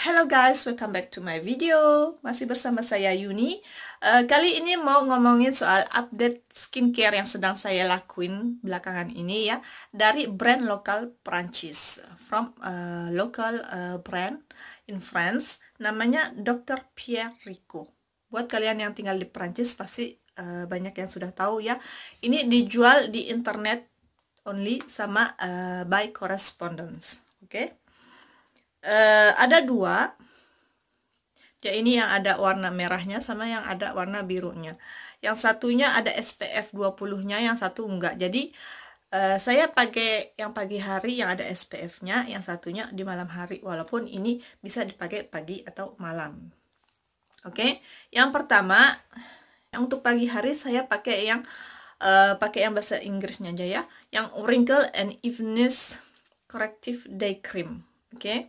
Hello guys, welcome back to my video. Masih bersama saya Yuni. Uh, kali ini mau ngomongin soal update skincare yang sedang saya lakuin belakangan ini ya dari brand lokal Prancis from uh, local uh, brand in France namanya Dr. Pierre Rico. Buat kalian yang tinggal di Prancis pasti uh, banyak yang sudah tahu ya. Ini dijual di internet only sama uh, by correspondence. Oke. Okay? uh, ada dua ya ini yang ada warna merahnya sama yang ada warna birunya yang satunya ada SPF 20 nya yang satu enggak jadi uh, saya pakai yang pagi hari yang ada SPF nya yang satunya di malam hari walaupun ini bisa dipakai pagi atau malam oke okay? yang pertama yang untuk pagi hari saya pakai yang uh, pakai yang bahasa Inggrisnya aja ya yang wrinkle and Evenness corrective day cream oke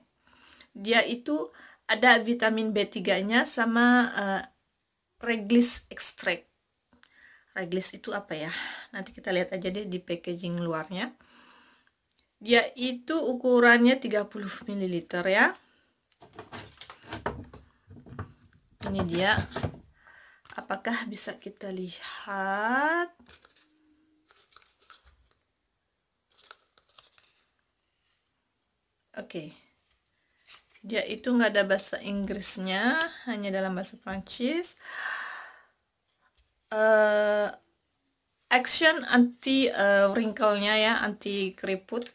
dia itu ada vitamin B3-nya sama uh, reglis extract. Reglis itu apa ya? Nanti kita lihat aja deh di packaging luarnya. Dia itu ukurannya 30 ml ya. Ini dia. Apakah bisa kita lihat? Oke. Okay dia ya, itu nggak ada bahasa Inggrisnya hanya dalam bahasa Prancis uh, action anti uh, wrinkle-nya ya anti keriput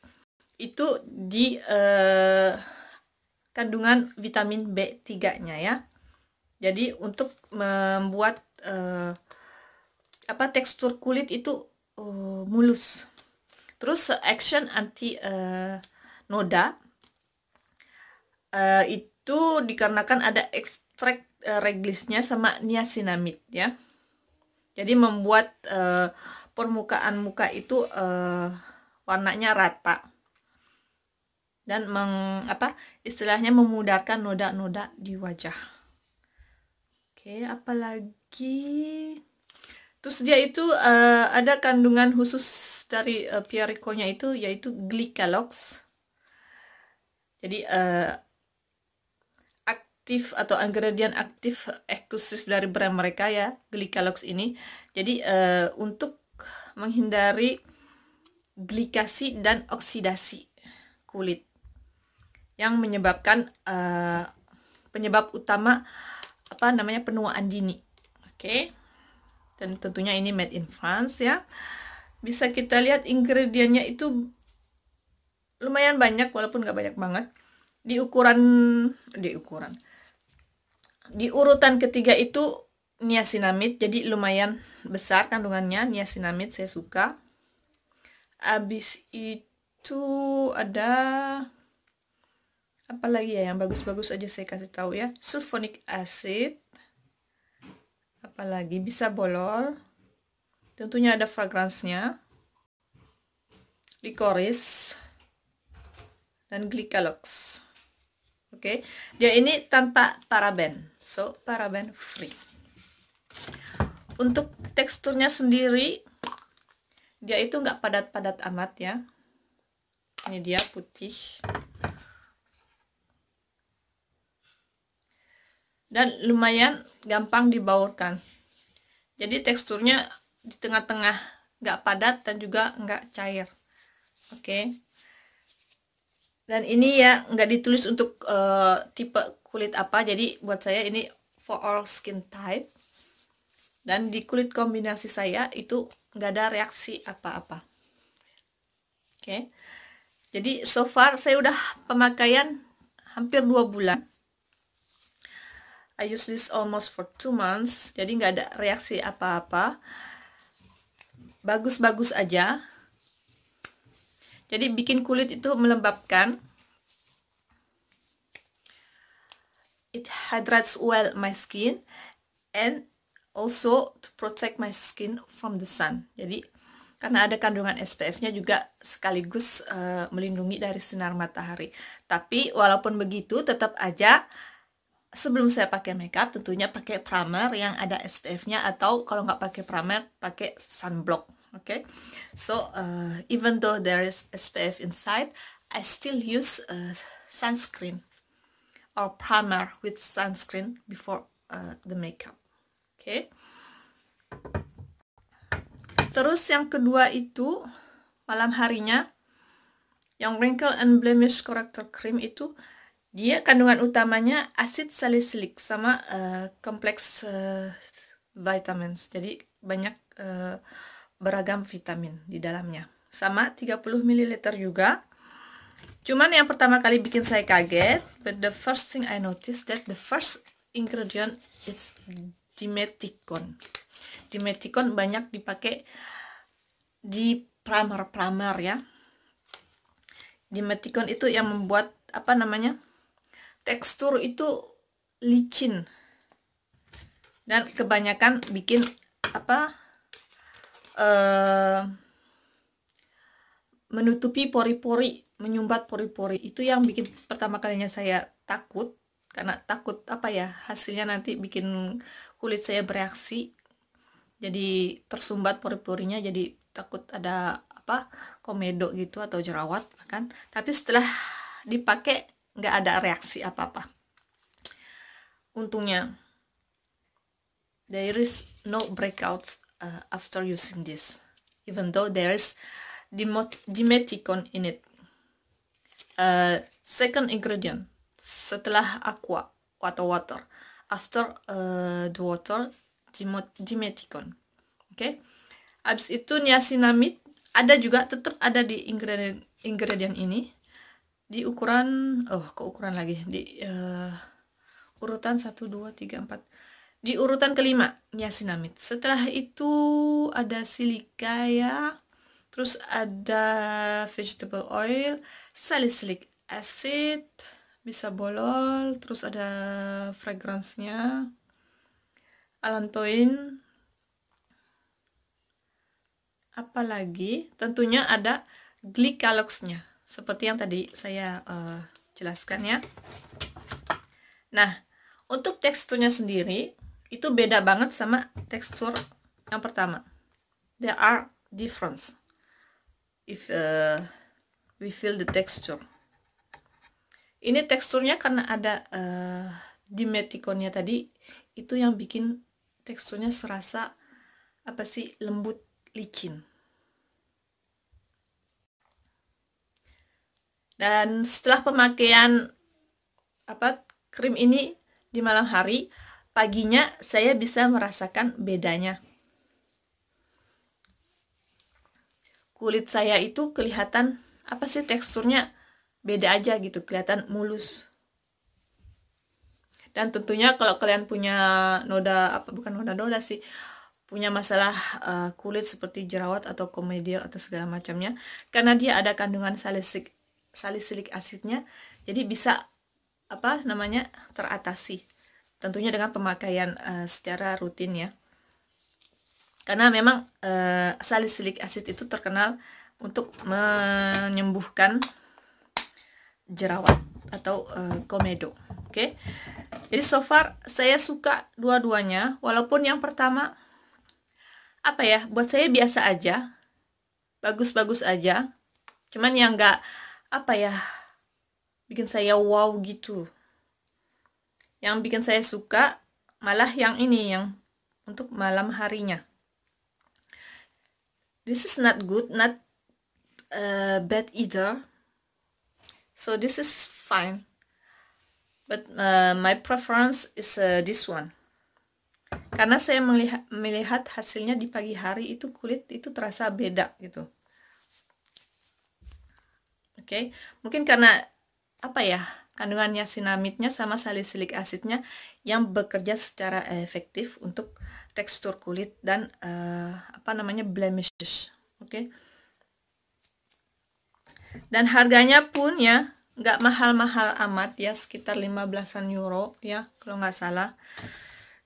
itu di uh, kandungan vitamin B3-nya ya jadi untuk membuat uh, apa tekstur kulit itu uh, mulus terus action anti uh, noda Eh, itu dikarenakan ada ekstrak uh, eh, reglisnya sama niacinamid ya. Jadi membuat uh, permukaan muka itu uh, warnanya rata dan meng, apa istilahnya memudahkan noda-noda di wajah. Oke, apalagi terus dia itu uh, ada kandungan khusus dari uh, piarico itu yaitu glycalox. Jadi uh, aktif atau ingredient aktif eksklusif dari brand mereka ya Glycalox ini jadi uh, untuk menghindari glikasi dan oksidasi kulit yang menyebabkan uh, penyebab utama apa namanya penuaan dini oke okay? dan tentunya ini made in France ya bisa kita lihat ingredientnya itu lumayan banyak walaupun nggak banyak banget di ukuran di ukuran di urutan ketiga itu niacinamid jadi lumayan besar kandungannya niacinamid saya suka abis itu ada apa lagi ya yang bagus-bagus aja saya kasih tahu ya sulfonic acid apalagi bisa bolol tentunya ada fragransnya licorice dan glycalox oke okay. dia ini tanpa paraben so paraben free untuk teksturnya sendiri dia itu nggak padat-padat amat ya ini dia putih dan lumayan gampang dibaurkan jadi teksturnya di tengah-tengah nggak padat dan juga nggak cair oke okay. dan ini ya nggak ditulis untuk uh, tipe kulit apa jadi buat saya ini for all skin type dan di kulit kombinasi saya itu nggak ada reaksi apa-apa oke okay. jadi so far saya udah pemakaian hampir dua bulan I use this almost for two months jadi nggak ada reaksi apa-apa bagus-bagus aja jadi bikin kulit itu melembabkan it hydrates well my skin and also to protect my skin from the sun jadi karena ada kandungan SPF-nya juga sekaligus uh, melindungi dari sinar matahari. Tapi walaupun begitu tetap aja sebelum saya pakai makeup tentunya pakai primer yang ada SPF-nya atau kalau nggak pakai primer pakai sunblock. Oke, okay? so uh, even though there is SPF inside, I still use uh, sunscreen or primer with sunscreen before uh, the makeup oke okay. terus yang kedua itu malam harinya yang wrinkle and blemish corrector cream itu dia kandungan utamanya asid salicylic sama uh, kompleks uh, vitamins jadi banyak uh, beragam vitamin di dalamnya sama 30 ml juga Cuman yang pertama kali bikin saya kaget, but the first thing I noticed that the first ingredient is dimeticon. Dimeticon banyak dipakai di primer-primer ya. Dimeticon itu yang membuat apa namanya? tekstur itu licin. Dan kebanyakan bikin apa? eh uh, menutupi pori-pori, menyumbat pori-pori. Itu yang bikin pertama kalinya saya takut karena takut apa ya, hasilnya nanti bikin kulit saya bereaksi. Jadi tersumbat pori-porinya jadi takut ada apa? komedo gitu atau jerawat kan. Tapi setelah dipakai nggak ada reaksi apa-apa. Untungnya there is no breakouts uh, after using this. Even though there's Dimeticon in it. Uh, eh, second ingredient, setelah aqua, atau water. After uh, the water, Dimeticon. Oke. Okay? Abis itu niacinamide ada juga tetap ada di ingredient ingredient ini di ukuran oh ke ukuran lagi di uh, urutan 1 2 3 4 di urutan kelima niacinamide. setelah itu ada silika ya terus ada vegetable oil salicylic acid bisa bolol terus ada fragrance-nya alantoin apalagi tentunya ada glycalox-nya seperti yang tadi saya uh, jelaskan ya nah untuk teksturnya sendiri itu beda banget sama tekstur yang pertama there are difference if uh, we feel the texture ini teksturnya karena ada uh, dimeticonnya tadi itu yang bikin teksturnya serasa apa sih lembut licin dan setelah pemakaian apa krim ini di malam hari paginya saya bisa merasakan bedanya kulit saya itu kelihatan apa sih teksturnya beda aja gitu, kelihatan mulus. Dan tentunya kalau kalian punya noda apa bukan noda-noda sih, punya masalah uh, kulit seperti jerawat atau komedial atau segala macamnya, karena dia ada kandungan salisilik salisilik asidnya jadi bisa apa namanya teratasi. Tentunya dengan pemakaian uh, secara rutin ya karena memang uh, salicylic acid itu terkenal untuk menyembuhkan jerawat atau uh, komedo. Oke. Okay? Jadi so far saya suka dua-duanya walaupun yang pertama apa ya, buat saya biasa aja. Bagus-bagus aja. Cuman yang nggak apa ya bikin saya wow gitu. Yang bikin saya suka malah yang ini yang untuk malam harinya this is not good not uh, bad either so this is fine but uh, my preference is uh, this one karena saya melihat, melihat hasilnya di pagi hari itu kulit itu terasa beda gitu oke okay? mungkin karena apa ya kandungan niacinamidnya sama salicylic asidnya yang bekerja secara efektif untuk tekstur kulit dan uh, apa namanya blemishes oke okay? dan harganya pun ya nggak mahal-mahal amat ya sekitar 15an euro ya kalau nggak salah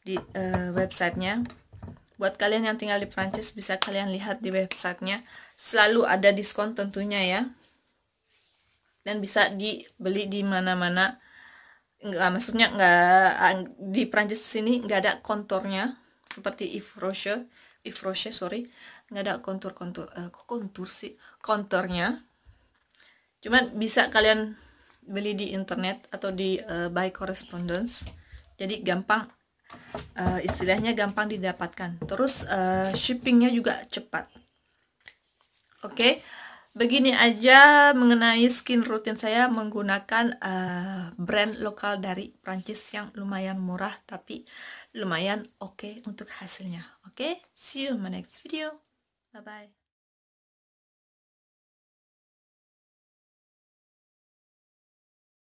di uh, websitenya buat kalian yang tinggal di Prancis bisa kalian lihat di websitenya selalu ada diskon tentunya ya dan bisa dibeli di mana-mana nggak maksudnya nggak ah, di Prancis sini nggak ada konturnya seperti Yves Rocher Yves Rocher sorry nggak ada kontur eh, kontur uh, kontur sih konturnya cuman bisa kalian beli di internet atau di uh, by correspondence jadi gampang uh, istilahnya gampang didapatkan terus uh, shippingnya juga cepat oke okay? begini aja mengenai skin rutin saya menggunakan uh, brand lokal dari Prancis yang lumayan murah tapi lumayan oke okay untuk hasilnya. Oke, okay? see you in my next video. Bye bye.